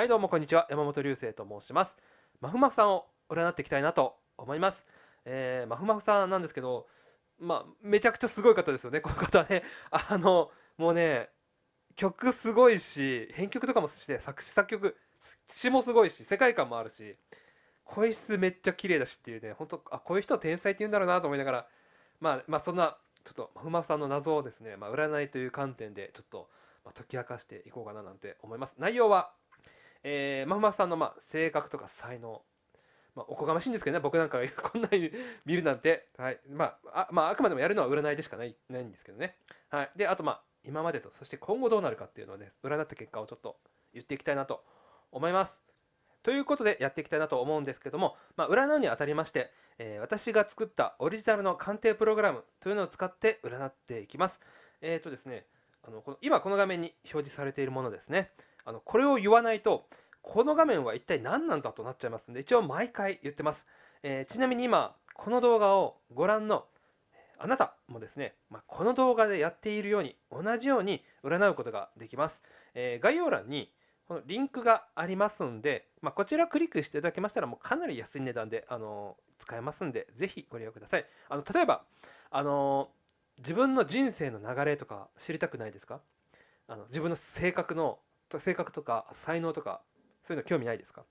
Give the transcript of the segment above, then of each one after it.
はいどうもこんにちは山本流星と申しますまふまふさんを占っていきたいなと思いますえー、まふまふさんなんですけどまあめちゃくちゃすごい方ですよね この方ねあのもうね曲すごいし編曲とかもして作詞作曲詞もすごいし世界観もあるし声質めっちゃ綺麗だしっていうね本当あこういう人天才って言うんだろうなと思いながらまあまあそんなちょっとまふまふさんの謎をですね、まあ、占いという観点でちょっと、ま解き明かしていこうかななんて思います内容はえー、まふまさんの、まあ、性格とか才能、まあ、おこがましいんですけどね僕なんか こんなに見るなんて、はいまあ、あ、まあ、あくまでもやるのは占いでしかないないんですけどね、はい、であとまあ今までとそして今後どうなるかっていうのをね占った結果をちょっと言っていきたいなと思います。ということでやっていきたいなと思うんですけども、まあ、占うにあたりまして、えー、私が作ったオリジナルの鑑定プログラムというのを使って占っていきます。えっ、ー、とですねあのこの今この画面に表示されているものですね。あのこれを言わないとこの画面は一体何なんだとなっちゃいますんで一応毎回言ってます、えー、ちなみに今この動画をご覧のあなたもですね、まあ、この動画でやっているように同じように占うことができます、えー、概要欄にこのリンクがありますんで、まあ、こちらクリックしていただけましたらもうかなり安い値段で、あのー、使えますんでぜひご利用くださいあの例えば、あの自分の人生の流れとか知りたくないですかあの自分の性格の性格とか才能とかそういうの興味ないですか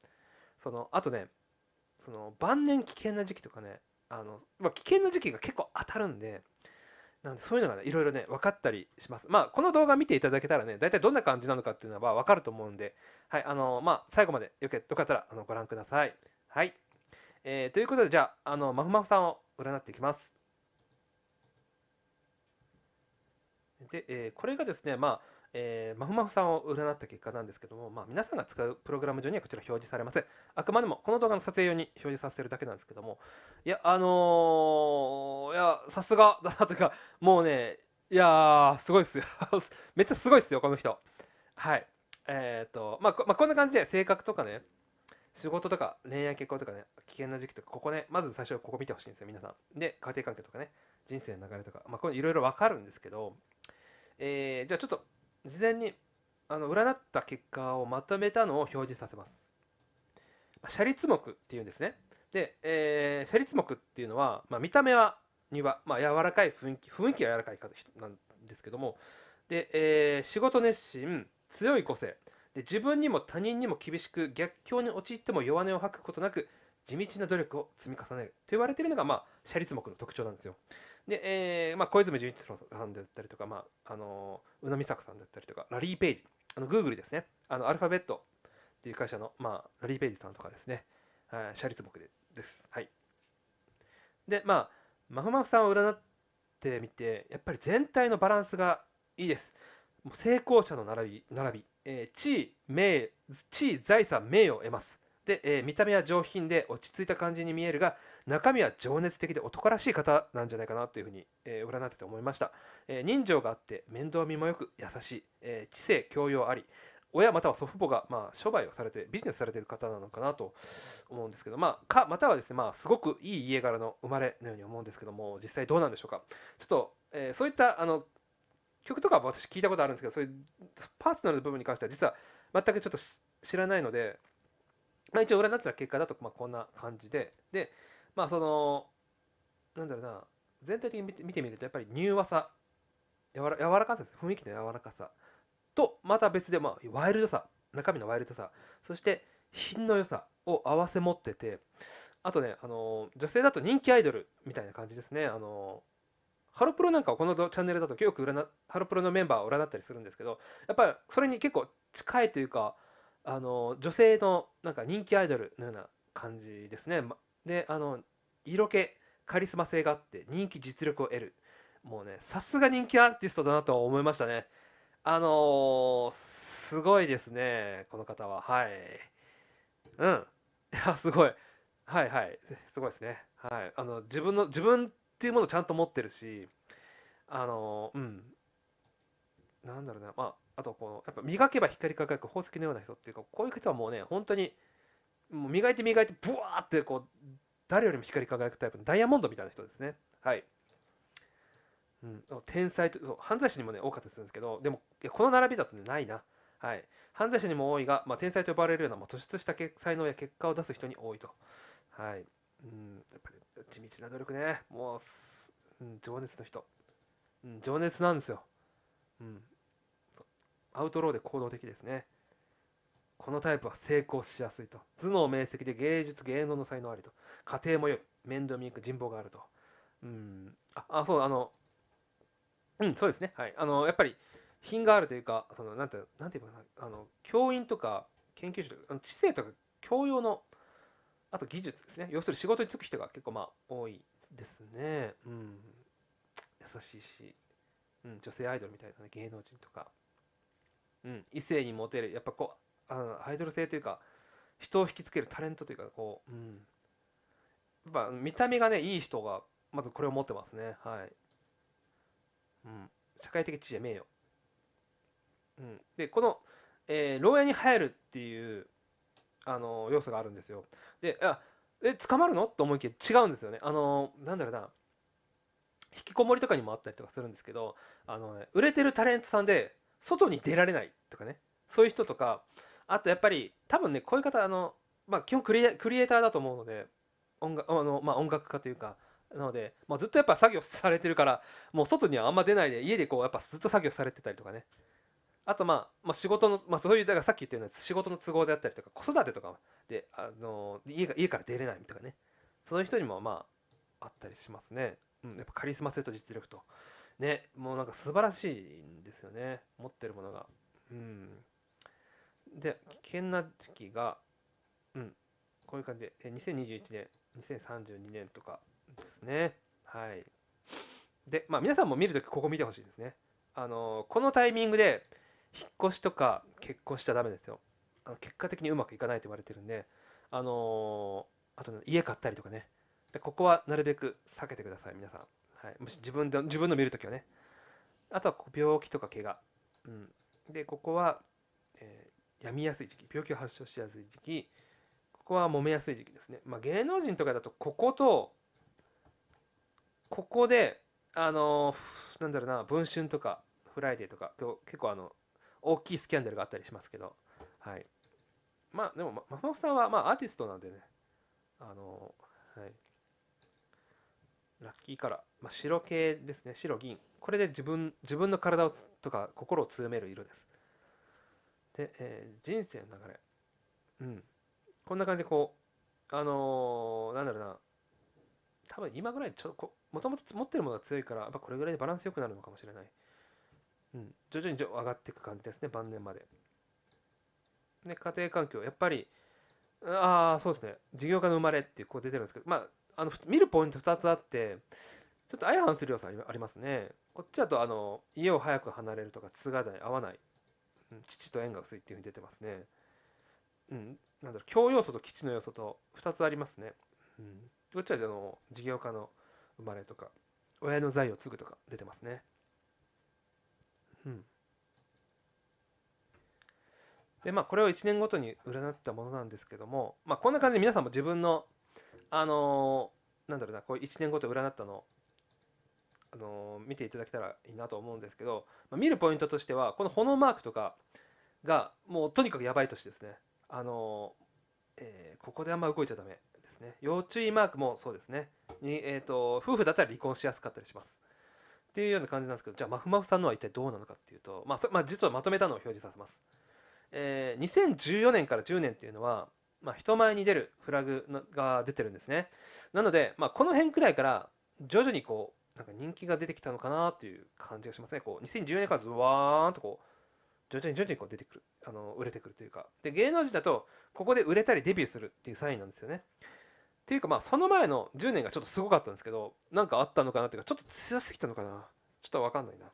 そのあとねその晩年危険な時期とかねあの、まあ、危険な時期が結構当たるんでなんでそういうのがねいろいろね分かったりしますまあこの動画見ていただけたらね大体どんな感じなのかっていうのは分かると思うんではいあのまあ最後までよけよかったらあのご覧くださいはい、えー、ということでじゃああのまふまふさんを占っていきますで、えー、これがですねまあえー、まふまふさんを占った結果なんですけども、まあ、皆さんが使うプログラム上にはこちら表示されませんあくまでもこの動画の撮影用に表示させてるだけなんですけどもいやあのー、いやさすがだなというかもうねいやすごいっすよ めっちゃすごいっすよこの人はいえっ、ー、と、まあ、まあ、こんな感じで性格とかね仕事とか恋愛結婚とかね危険な時期とかここねまず最初ここ見てほしいんですよ皆さんで家庭環境とかね人生の流れとかまあこういろいろ分かるんですけどえー、じゃあちょっと事前にあの占った結果をまとめたのを表示させます。写立目っていうんですね。で、えー、写立目っていうのは、まあ、見た目はには、まあ、柔らかい雰囲気雰囲気は柔らかい方なんですけどもで、えー、仕事熱心強い個性で自分にも他人にも厳しく逆境に陥っても弱音を吐くことなく地道な努力を積み重ねると言われているのが、まあ、シャ目の特徴なんですよ。で、えーまあ、小泉純一郎さんだったりとか、まあ、あの宇野美作さんだったりとかラリー・ページあのグルですねあのアルファベットっていう会社の、まあ、ラリー・ページさんとかですねシ立リ目でですはいでまあまふまふさんを占ってみてやっぱり全体のバランスがいいですもう成功者の並び並び、えー、地位名地位財産名誉を得ます、えー、見た目は上品で落ち着いた感じに見えるが中身は情熱的で男らしい方なんじゃないかなというふうに、えー、占ってて思いました、えー、人情があって面倒見もよく優しい、え知性教養あり親または祖父母が、まあ、商売をされてビジネスされている方なのかなと思うんですけど、まあ、かまたはですね、まあ、すごくいい家柄の生まれのように思うんですけども実際どうなんでしょうかちょっと、えー、そういったあの曲とかは私聞いたことあるんですけどそういうパーソナルの部分に関しては実は全くちょっと知らないのでまあ、一応占ってた結果だと、まあ、こんな感じででまあそのなんだろうな全体的に見てみるとやっぱり柔和さ柔ら柔らかさです雰囲気の柔らかさとまた別で、まあ、ワイルドさ中身のワイルドさそして品の良さを合わせ持っててあとね、あの女性だと人気アイドルみたいな感じですね、あのハロプロなんかはこのチャンネルだとよく占ハロプロのメンバーを占ったりするんですけどやっぱりそれに結構近いというかあの女性のなんか人気アイドルのような感じですね。であの色気カリスマ性があって人気実力を得るもうねさすが人気アーティストだなとは思いましたね。あのー、すごいですねこの方ははいうんいやすごいはいはいすごいですねはいあの自分の自分っていうものをちゃんと持ってるしあのー、うんなんだろうなまああとこのやっぱ磨けば光り輝く宝石のような人っていうかこういう人はもうね本当にもう磨いて磨いてブワーってこう誰よりも光り輝くタイプのダイヤモンドみたいな人ですねはい、うん、天才とそう犯罪者にもね多かったりするんですけどでもこの並びだとねないなはい、犯罪者にも多いが、まあ、天才と呼ばれるような、まあ、突出した才能や結果を出す人に多いと、はい、うんやっぱり、ね、地道な努力ねもう、うん、情熱の人、うん、情熱なんですよ、うん、アウトローで行動的ですねこのタイプは成功しやすいと頭脳明晰で芸術芸能の才能ありと家庭も良い面倒見にく人望があるとうんああそうあのうんそうですねはいあのやっぱり品があるというかそのなんてなんて言うかなあの教員とか研究者とかあの知性とか教養のあと技術ですね要するに仕事に就く人が結構まあ多いですねうん優しいし、うん、女性アイドルみたいな、ね、芸能人とかうん、異性にモテるやっぱこうあのアイドル性というか人を引きつけるタレントというかこう、うん、やっぱ見た目がねいい人がまずこれを持ってますねはい、うん、社会的地位名誉、うん、でこの、えー、牢屋に入るっていうあの要素があるんですよであえ捕まるのと思いきや違うんですよねあのなんだろうな引きこもりとかにもあったりとかするんですけどあの、ね、売れてるタレントさんで外に出られないとかねそういう人とかあとやっぱり多分ねこういう方あの、まあ、基本クリエイターだと思うので音楽あの、まあ、音楽家というかなので、まあ、ずっとやっぱ作業されてるからもう外にはあんま出ないで家でこうやっぱずっと作業されてたりとかねあと、まあ、まあ仕事の、まあ、そういうだからさっき言ったような仕事の都合であったりとか子育てとかであの家が家から出れないとかねそういう人にもまああったりしますね、うん、やっぱカリスマ性と実力とねもうなんか素晴らしいんですよね持ってるものがうんで危険な時期がうんこういう感じで2021年2032年とかですねはいでまあ皆さんも見るときここ見てほしいですねあのこのタイミングで引っ越しとか結婚しちゃダメですよあの結果的にうまくいかないと言われてるんであのー、あと、ね、家買ったりとかねでここはなるべく避けてください皆さんはい、もし自分で自分の見るときはねあとは病気とか怪我、うん、でここは、えー、病みやすい時期病気を発症しやすい時期ここは揉めやすい時期ですね、まあ、芸能人とかだとこことここであのー、なんだろうな文春とかフライデーとかと結構あの大きいスキャンダルがあったりしますけどはいまあでもままさんはまあアーティストなんでねあのー、はいラッキーカラー、まあ、白系ですね白銀これで自分自分の体をとか心を強める色ですで、えー、人生の流れうんこんな感じでこうあのー、なんだろうな多分今ぐらいちょっともともと持ってるものが強いからやっぱこれぐらいでバランスよくなるのかもしれない、うん、徐々に上がっていく感じですね晩年までで家庭環境やっぱりああそうですね事業家の生まれってこう出てるんですけどまああの見るポイント2つあってちょっと相反する要素ありますねこっちだとあの家を早く離れるとか継がない合わない、うん、父と縁が薄いっていうふうに出てますねうんなんだろう教要素と基地の要素と2つありますね、うん、こっちはあの事業家の生まれとか親の財を継ぐとか出てますねうんでまあこれを1年ごとに占ったものなんですけどもまあこんな感じで皆さんも自分のあのー、なんだろうなこう1年ごと占ったのあのー、見ていただけたらいいなと思うんですけど、まあ、見るポイントとしてはこの炎マークとかがもうとにかくやばい年ですね。あのー、えー、ここであんま動いちゃダメですね。要注意マークもそうですね。にえーと、夫婦だったら離婚しやすかったりします。っていうような感じなんですけどじゃあまふまふさんのは一体どうなのかっていうと、まあまあ、実はまとめたのを表示させます。えー、2014年から10年っていうのはまあ、人前に出るフラグが出てるんですねなので、まあ、この辺くらいから徐々にこうなんか人気が出てきたのかなという感じがしますねこう2014年からずワーンとこう徐々に徐々にこう出てくるあの売れてくるというかで芸能人だとここで売れたりデビューするっていうサインなんですよねっていうかまあその前の10年がちょっとすごかったんですけどなんかあったのかなっていうかちょっと強すぎたのかなちょっと分かんないな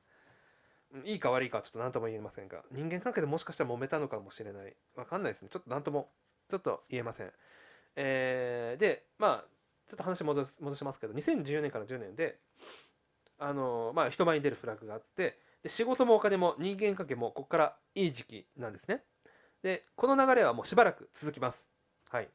いいか悪いかちょっと何とも言えませんが人間関係でもしかしたら揉めたのかもしれない分かんないですねちょっと何ともちょっと言えません。えー、でまあちょっと話戻戻しますけど2014年から10年であのまあ人前に出るフラッグがあってで仕事もお金も人間関係もここからいい時期なんですね。でこの流れはもうしばらく続きます。はい、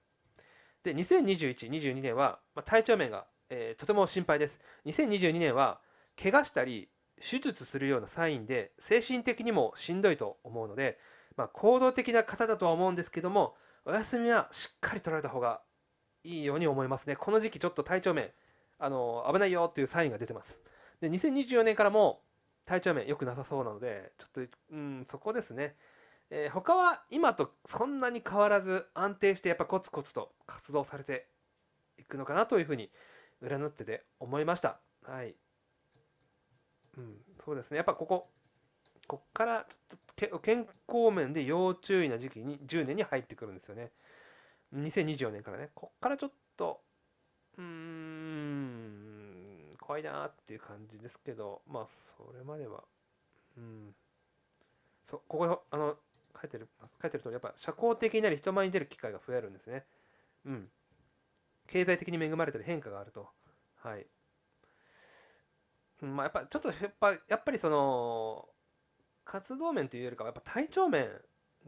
で202122年は、まあ、体調面が、えー、とても心配です。2022年は怪我したり手術するようなサインで精神的にもしんどいと思うので、まあ、行動的な方だとは思うんですけどもお休みはしっかり取られた方がいいように思いますね。この時期ちょっと体調面、あの危ないよっていうサインが出てます。で、2024年からも体調面良くなさそうなので、ちょっと、うん、そこですね。えー、他は今とそんなに変わらず安定してやっぱコツコツと活動されていくのかなというふうに占ってて思いました。はい。うん、そうですね。やっぱここ、こっからちょっと健康面で要注意な時期に10年に入ってくるんですよね2024年からねこっからちょっとうーん怖いなっていう感じですけどまあそれまではうんそうここあの書いてる書いてるとやっぱ社交的になり人前に出る機会が増えるんですねうん経済的に恵まれたり変化があるとはいまあやっぱちょっとやっぱやっぱりその活動面というよりかはやっぱ体調面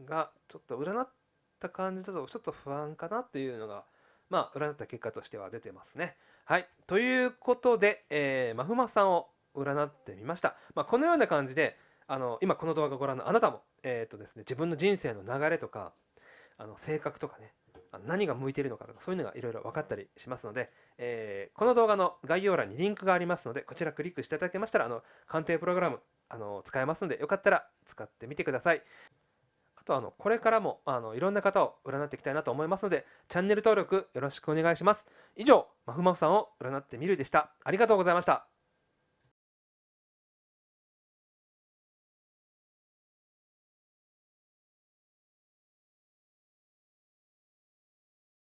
がちょっと占った感じだとちょっと不安かなというのがまあ占った結果としては出てますね。はいということで、えー、マふまさんを占ってみました。まあ、このような感じであの今この動画をご覧のあなたも、えーとですね、自分の人生の流れとかあの性格とかね何が向いているのかとかそういうのがいろいろ分かったりしますので、えー、この動画の概要欄にリンクがありますのでこちらクリックしていただけましたらあの鑑定プログラムあの使えますのでよかったら使ってみてくださいあとあのこれからもあのいろんな方を占っていきたいなと思いますのでチャンネル登録よろしくお願いします以上まふまふさんを占ってみるでしたありがとうございました